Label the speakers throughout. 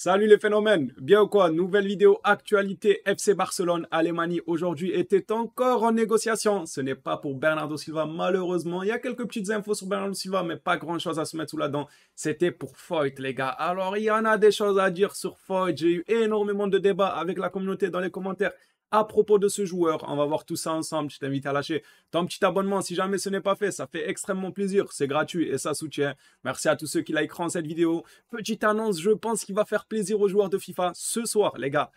Speaker 1: Salut les phénomènes, bien ou quoi Nouvelle vidéo actualité FC Barcelone, Allemagne aujourd'hui était encore en négociation. Ce n'est pas pour Bernardo Silva malheureusement. Il y a quelques petites infos sur Bernardo Silva, mais pas grand chose à se mettre sous la dent. C'était pour Foyt les gars. Alors il y en a des choses à dire sur Foyt. J'ai eu énormément de débats avec la communauté dans les commentaires à propos de ce joueur. On va voir tout ça ensemble. Je t'invite à lâcher ton petit abonnement si jamais ce n'est pas fait. Ça fait extrêmement plaisir. C'est gratuit et ça soutient. Merci à tous ceux qui likeront cette vidéo. Petite annonce, je pense qu'il va faire plaisir aux joueurs de FIFA ce soir, les gars.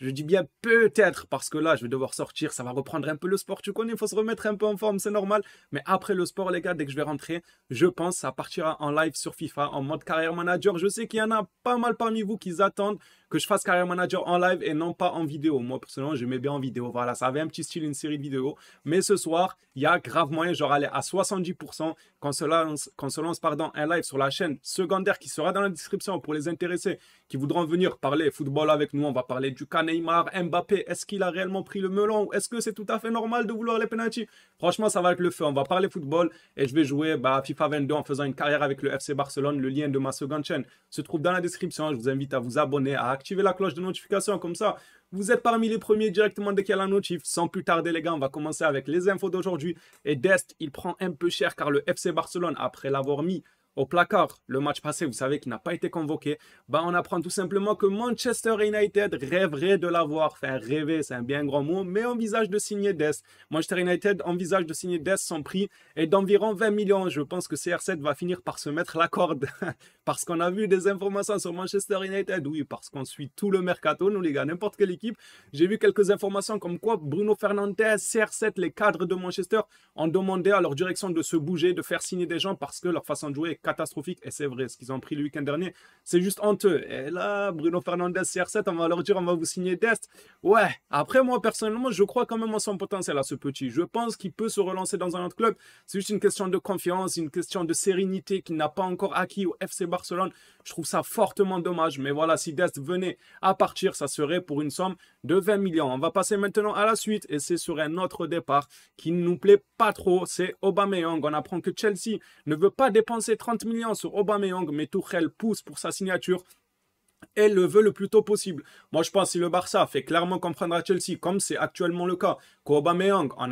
Speaker 1: Je dis bien peut-être parce que là, je vais devoir sortir, ça va reprendre un peu le sport. Tu connais, il faut se remettre un peu en forme, c'est normal. Mais après le sport, les gars, dès que je vais rentrer, je pense que ça partira en live sur FIFA, en mode carrière manager. Je sais qu'il y en a pas mal parmi vous qui attendent que je fasse carrière Manager en live et non pas en vidéo. Moi, personnellement, je mets bien en vidéo. Voilà, ça avait un petit style, une série de vidéos. Mais ce soir, il y a grave moyen, genre aller à 70% quand se lance, se lance pardon, un live sur la chaîne secondaire qui sera dans la description pour les intéressés qui voudront venir parler football avec nous. On va parler du cas Neymar, Mbappé. Est-ce qu'il a réellement pris le melon ou est-ce que c'est tout à fait normal de vouloir les penalties Franchement, ça va être le feu. On va parler football et je vais jouer bah, FIFA 22 en faisant une carrière avec le FC Barcelone. Le lien de ma seconde chaîne se trouve dans la description. Je vous invite à vous abonner, à activez la cloche de notification, comme ça, vous êtes parmi les premiers directement dès qu'il y a la notif. Sans plus tarder, les gars, on va commencer avec les infos d'aujourd'hui. Et Dest, il prend un peu cher car le FC Barcelone, après l'avoir mis au placard le match passé, vous savez qu'il n'a pas été convoqué, ben on apprend tout simplement que Manchester United rêverait de l'avoir. Faire rêver, c'est un bien grand mot, mais envisage de signer Dest. Manchester United envisage de signer Dest. Son prix est d'environ 20 millions. Je pense que CR7 va finir par se mettre la corde parce qu'on a vu des informations sur Manchester United. Oui, parce qu'on suit tout le mercato, nous les gars, n'importe quelle équipe. J'ai vu quelques informations comme quoi Bruno Fernandez, CR7, les cadres de Manchester ont demandé à leur direction de se bouger, de faire signer des gens parce que leur façon de jouer est catastrophique. Et c'est vrai, ce qu'ils ont pris le week-end dernier, c'est juste honteux. Et là, Bruno Fernandez, CR7, on va leur dire, on va vous signer Dest. Ouais, après, moi, personnellement, je crois quand même en son potentiel à ce petit. Je pense qu'il peut se relancer dans un autre club. C'est juste une question de confiance, une question de sérénité qu'il n'a pas encore acquis au FC Barcelone. Je trouve ça fortement dommage. Mais voilà, si Dest venait à partir, ça serait pour une somme de 20 millions. On va passer maintenant à la suite et c'est sur un autre départ qui ne nous plaît pas trop. C'est Aubameyang. On apprend que Chelsea ne veut pas dépenser 30 millions sur Aubameyang, mais Tuchel pousse pour sa signature Elle le veut le plus tôt possible. Moi, je pense que si le Barça fait clairement comprendre à Chelsea, comme c'est actuellement le cas, qu'Aubameyang, il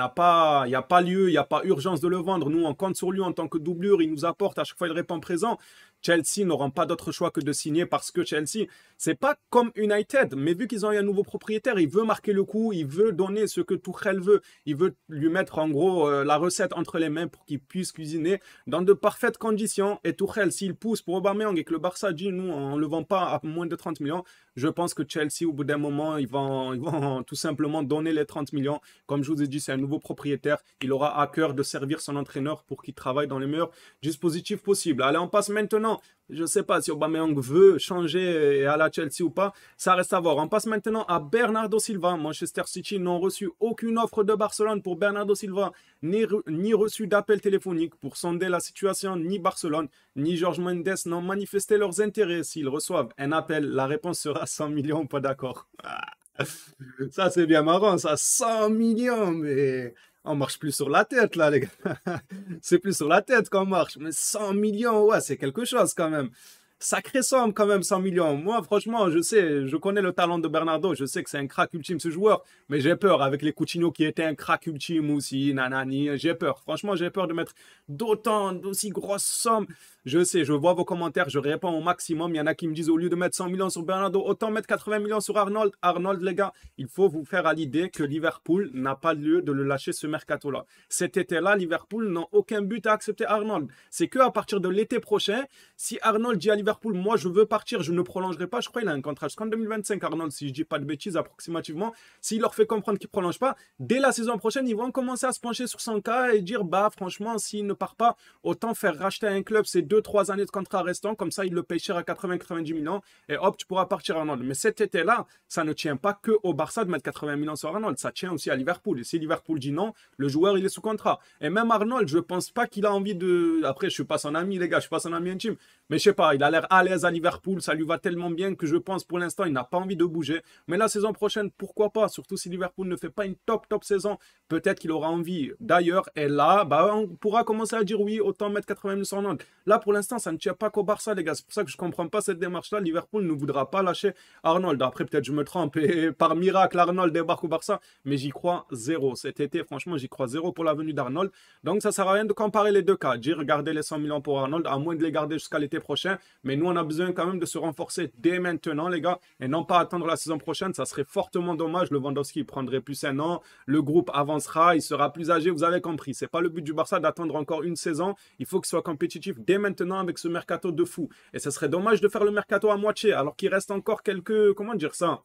Speaker 1: n'y a pas lieu, il n'y a pas urgence de le vendre. Nous, on compte sur lui en tant que doublure, il nous apporte, à chaque fois, il répond présent. Chelsea n'auront pas d'autre choix que de signer parce que Chelsea, c'est pas comme United, mais vu qu'ils ont un nouveau propriétaire, il veut marquer le coup, il veut donner ce que Tuchel veut, il veut lui mettre en gros euh, la recette entre les mains pour qu'il puisse cuisiner dans de parfaites conditions. Et Tuchel, s'il pousse pour Aubameyang et que le Barça dit nous on le vend pas à moins de 30 millions, je pense que Chelsea au bout d'un moment ils vont, ils vont tout simplement donner les 30 millions. Comme je vous ai dit, c'est un nouveau propriétaire, il aura à cœur de servir son entraîneur pour qu'il travaille dans les meilleurs dispositifs possibles. Allez, on passe maintenant je ne sais pas si Aubameyang veut changer euh, à la Chelsea ou pas. Ça reste à voir. On passe maintenant à Bernardo Silva. Manchester City n'ont reçu aucune offre de Barcelone pour Bernardo Silva, ni, ni reçu d'appel téléphonique pour sonder la situation, ni Barcelone, ni Georges Mendes n'ont manifesté leurs intérêts. S'ils reçoivent un appel, la réponse sera 100 millions, pas d'accord. Ah. ça, c'est bien marrant, ça. 100 millions, mais on marche plus sur la tête, là, les gars. c'est plus sur la tête qu'on marche. Mais 100 millions, ouais, c'est quelque chose quand même sacrée somme quand même, 100 millions. Moi, franchement, je sais, je connais le talent de Bernardo, je sais que c'est un crack ultime ce joueur, mais j'ai peur avec les Coutinho qui étaient un crack ultime aussi, nanani, j'ai peur. Franchement, j'ai peur de mettre d'autant, d'aussi grosses sommes. Je sais, je vois vos commentaires, je réponds au maximum. Il y en a qui me disent au lieu de mettre 100 millions sur Bernardo, autant mettre 80 millions sur Arnold. Arnold, les gars, il faut vous faire à l'idée que Liverpool n'a pas lieu de le lâcher ce mercato-là. Cet été-là, Liverpool n'a aucun but à accepter Arnold. C'est que à partir de l'été prochain, si Arnold Liverpool, moi je veux partir, je ne prolongerai pas. Je crois qu'il a un contrat jusqu'en 2025, Arnold, si je dis pas de bêtises approximativement. S'il leur fait comprendre qu'il ne prolonge pas, dès la saison prochaine, ils vont commencer à se pencher sur son cas et dire bah franchement, s'il ne part pas, autant faire racheter un club ces deux trois années de contrat restant. Comme ça, il le paye cher à 80-90 millions et hop, tu pourras partir Arnold. Mais cet été-là, ça ne tient pas que au Barça de mettre 80 millions sur Arnold, ça tient aussi à Liverpool. Et si Liverpool dit non, le joueur il est sous contrat. Et même Arnold, je pense pas qu'il a envie de. Après, je suis pas son ami, les gars, je suis pas son ami intime. Mais je sais pas, il a à l'aise à Liverpool, ça lui va tellement bien que je pense pour l'instant il n'a pas envie de bouger. Mais la saison prochaine, pourquoi pas Surtout si Liverpool ne fait pas une top top saison, peut-être qu'il aura envie d'ailleurs. Et là, bah, on pourra commencer à dire oui, autant mettre 80 000 Là pour l'instant, ça ne tient pas qu'au Barça, les gars. C'est pour ça que je comprends pas cette démarche-là. Liverpool ne voudra pas lâcher Arnold. Après, peut-être je me trompe et par miracle Arnold débarque au Barça, mais j'y crois zéro cet été. Franchement, j'y crois zéro pour la venue d'Arnold. Donc ça sert à rien de comparer les deux cas. j'ai regardé les 100 millions pour Arnold, à moins de les garder jusqu'à l'été prochain. Mais nous, on a besoin quand même de se renforcer dès maintenant, les gars, et non pas attendre la saison prochaine. Ça serait fortement dommage. Le Lewandowski prendrait plus un an. Le groupe avancera. Il sera plus âgé. Vous avez compris. C'est pas le but du Barça d'attendre encore une saison. Il faut qu'il soit compétitif dès maintenant avec ce mercato de fou. Et ça serait dommage de faire le mercato à moitié, alors qu'il reste encore quelques. Comment dire ça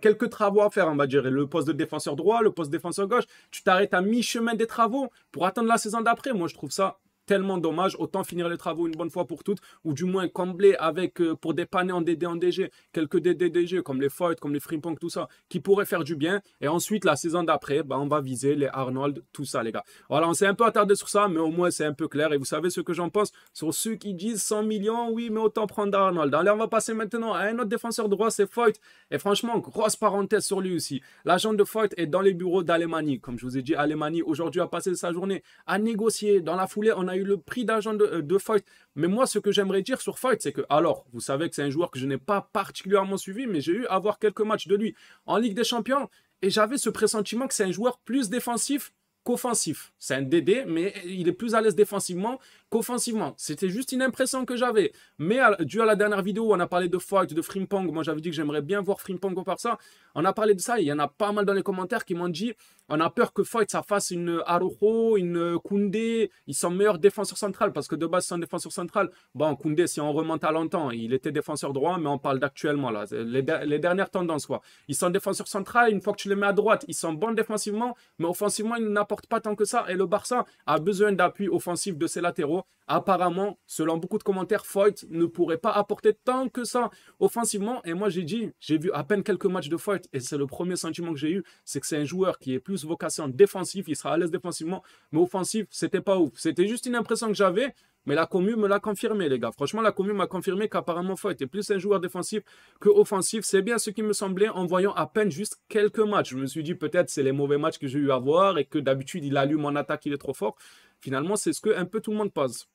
Speaker 1: quelques travaux à faire, on va dire. Le poste de défenseur droit, le poste de défenseur gauche. Tu t'arrêtes à mi-chemin des travaux pour attendre la saison d'après. Moi, je trouve ça tellement dommage. Autant finir les travaux une bonne fois pour toutes, ou du moins combler avec, euh, pour dépanner en DD, en DG, quelques DDDG comme les Foyt, comme les Frimpong, tout ça, qui pourraient faire du bien. Et ensuite, la saison d'après, bah, on va viser les Arnold, tout ça, les gars. Voilà, on s'est un peu attardé sur ça, mais au moins, c'est un peu clair. Et vous savez ce que j'en pense sur ceux qui disent 100 millions, oui, mais autant prendre Arnold. Allez, on va passer maintenant à un autre défenseur droit, c'est Foyt. Et franchement, grosse parenthèse sur lui aussi. L'agent de Foyt est dans les bureaux d'Allemagne. Comme je vous ai dit, Allemagne, aujourd'hui, a passé sa journée à négocier. Dans la foulée, on a le prix d'agent de, euh, Fight. Mais moi, ce que j'aimerais dire sur fight c'est que, alors, vous savez que c'est un joueur que je n'ai pas particulièrement suivi, mais j'ai eu à voir quelques matchs de lui en Ligue des Champions. Et j'avais ce pressentiment que c'est un joueur plus défensif qu'offensif. C'est un DD, mais il est plus à l'aise défensivement qu'offensivement. C'était juste une impression que j'avais. Mais dû à la dernière vidéo où on a parlé de Foyt, de Frimpong, moi j'avais dit que j'aimerais bien voir Frimpong par ça. On a parlé de ça. Il y en a pas mal dans les commentaires qui m'ont dit on a peur que Foyt, ça fasse une Arojo, une Koundé. Ils sont meilleurs défenseurs centrales. parce que de base, sont défenseurs centrales. bon, Koundé, si on remonte à longtemps, il était défenseur droit, mais on parle d'actuellement, là, les, dernières tendances, quoi. Ils sont défenseurs centrales. une fois que tu les mets à droite, ils sont bons défensivement, mais offensivement, ils n'apportent pas tant que ça. Et le Barça a besoin d'appui offensif de ses latéraux. Apparemment, selon beaucoup de commentaires, Foyt ne pourrait pas apporter tant que ça offensivement. Et moi, j'ai dit, j'ai vu à peine quelques matchs de Foyt et c'est le premier sentiment que j'ai eu, c'est que c'est un joueur qui est plus vocation défensif, il sera à l'aise défensivement, mais offensif, c'était pas ouf. C'était juste une impression que j'avais. Mais la commu me l'a confirmé, les gars. Franchement, la commu m'a confirmé qu'apparemment, Foy était plus un joueur défensif que offensif. C'est bien ce qui me semblait en voyant à peine juste quelques matchs. Je me suis dit, peut-être, c'est les mauvais matchs que j'ai eu à voir et que d'habitude, il allume en attaque, il est trop fort. Finalement, c'est ce que un peu tout le monde pense.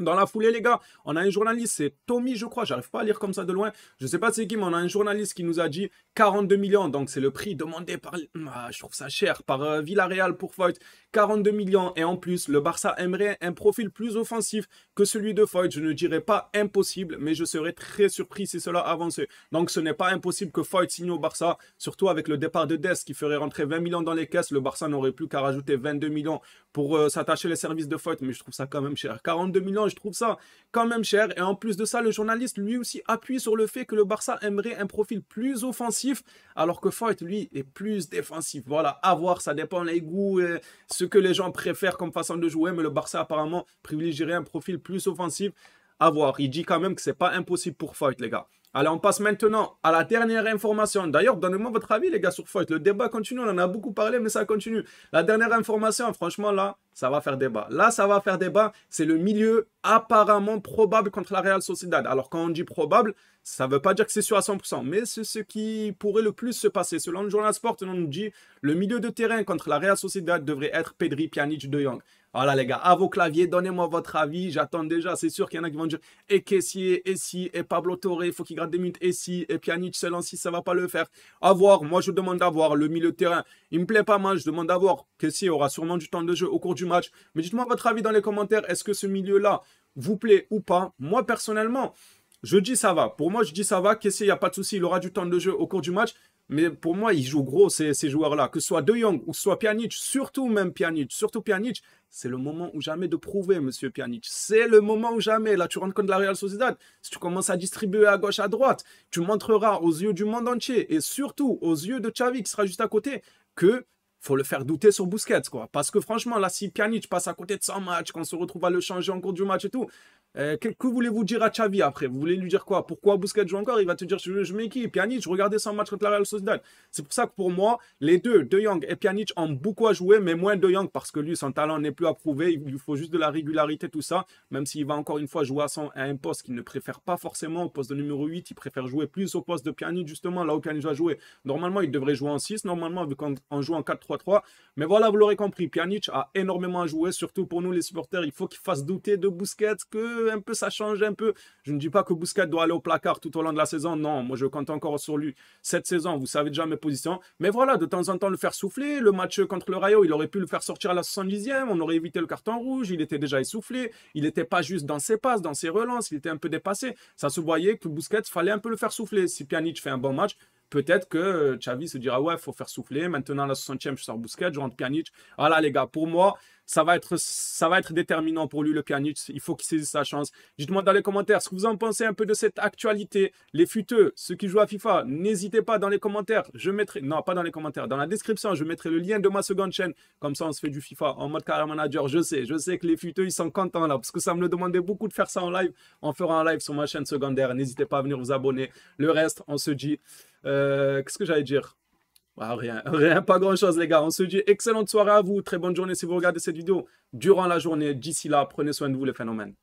Speaker 1: Dans la foulée, les gars, on a un journaliste, c'est Tommy, je crois, j'arrive pas à lire comme ça de loin. Je sais pas c'est qui, mais on a un journaliste qui nous a dit 42 millions, donc c'est le prix demandé par, ah, je trouve ça cher, par euh, Villarreal pour Foyt. 42 millions, et en plus, le Barça aimerait un profil plus offensif que celui de Foyt. Je ne dirais pas impossible, mais je serais très surpris si cela avançait. Donc ce n'est pas impossible que Foyt signe au Barça, surtout avec le départ de Death qui ferait rentrer 20 millions dans les caisses. Le Barça n'aurait plus qu'à rajouter 22 millions pour euh, s'attacher les services de Foyt, mais je trouve ça quand même cher. 42 millions Hein, je trouve ça quand même cher. Et en plus de ça, le journaliste lui aussi appuie sur le fait que le Barça aimerait un profil plus offensif, alors que Foyt, lui, est plus défensif. Voilà, à voir, ça dépend les goûts, et ce que les gens préfèrent comme façon de jouer, mais le Barça apparemment privilégierait un profil plus offensif. Avoir, voir. Il dit quand même que c'est pas impossible pour Fight, les gars. Allez, on passe maintenant à la dernière information. D'ailleurs, donnez-moi votre avis, les gars, sur Foyt. Le débat continue, on en a beaucoup parlé, mais ça continue. La dernière information, franchement, là, ça va faire débat. Là, ça va faire débat. C'est le milieu apparemment probable contre la Real Sociedad. Alors, quand on dit probable, ça ne veut pas dire que c'est sûr à 100%, mais c'est ce qui pourrait le plus se passer. Selon le journal Sport, on nous dit le milieu de terrain contre la Real Sociedad devrait être Pedri, Pjanic, De Jong. Voilà ah les gars, à vos claviers, donnez-moi votre avis. J'attends déjà, c'est sûr qu'il y en a qui vont dire et Kessier, et si, et Pablo Torre, il faut qu'il gratte des minutes, et si, et Pjanic, lance, si ça va pas le faire. À voir, moi je demande à voir le milieu de terrain. Il me plaît pas mal, je demande à voir. Kessier aura sûrement du temps de jeu au cours du match. Mais dites-moi votre avis dans les commentaires, est-ce que ce milieu-là vous plaît ou pas Moi personnellement, je dis ça va. Pour moi, je dis ça va. Kessier, il n'y a pas de souci, il aura du temps de jeu au cours du match. Mais pour moi, ils jouent gros ces, ces joueurs-là, que ce soit De Jong ou soit Pjanic, surtout même Pjanic, surtout Pjanic, c'est le moment ou jamais de prouver, monsieur Pjanic. C'est le moment ou jamais. Là, tu rentres de la Real Sociedad. Si tu commences à distribuer à gauche, à droite, tu montreras aux yeux du monde entier et surtout aux yeux de Xavi qui sera juste à côté que faut le faire douter sur Busquets, quoi. Parce que franchement, là, si pianic passe à côté de son match, qu'on se retrouve à le changer en cours du match et tout, euh, que, voulez-vous dire à Xavi après Vous voulez lui dire quoi Pourquoi Busquets joue encore Il va te dire je, mets m'équipe. Pjanic, regardez son match contre la Real Sociedad. C'est pour ça que pour moi, les deux, De Jong et Pjanic, ont beaucoup à jouer, mais moins De Jong parce que lui, son talent n'est plus approuvé. Il lui faut juste de la régularité, tout ça. Même s'il va encore une fois jouer à, son, un poste qu'il ne préfère pas forcément, au poste de numéro 8, il préfère jouer plus au poste de Pjanic, justement, là où Pjanic va jouer. Normalement, il devrait jouer en 6, normalement, vu qu'on joue en 4-3-3. Mais voilà, vous l'aurez compris, Pjanic a énormément à jouer, surtout pour nous les supporters. Il faut qu'il fasse douter de Busquets que un peu, ça change un peu. Je ne dis pas que Bousquet doit aller au placard tout au long de la saison. Non, moi, je compte encore sur lui cette saison. Vous savez déjà mes positions. Mais voilà, de temps en temps, le faire souffler. Le match contre le Rayo, il aurait pu le faire sortir à la 70e. On aurait évité le carton rouge. Il était déjà essoufflé. Il n'était pas juste dans ses passes, dans ses relances. Il était un peu dépassé. Ça se voyait que Bousquet, fallait un peu le faire souffler. Si Pjanic fait un bon match, peut-être que euh, Xavi se dira ouais, il faut faire souffler. Maintenant, la 60e, je sors Bousquet, je rentre Pjanic. Voilà, ah les gars, pour moi, ça va être, ça va être déterminant pour lui, le Pjanic. Il faut qu'il saisisse sa chance. Dites-moi dans les commentaires ce que vous en pensez un peu de cette actualité. Les futeux, ceux qui jouent à FIFA, n'hésitez pas dans les commentaires. Je mettrai, non, pas dans les commentaires, dans la description, je mettrai le lien de ma seconde chaîne. Comme ça, on se fait du FIFA en mode carrière manager. Je sais, je sais que les futeux, ils sont contents là, parce que ça me le demandait beaucoup de faire ça en live. On fera un live sur ma chaîne secondaire. N'hésitez pas à venir vous abonner. Le reste, on se dit. Euh, qu'est-ce que j'allais dire Rien, rien, pas grand-chose les gars. On se dit excellente soirée à vous, très bonne journée si vous regardez cette vidéo durant la journée. D'ici là, prenez soin de vous les phénomènes.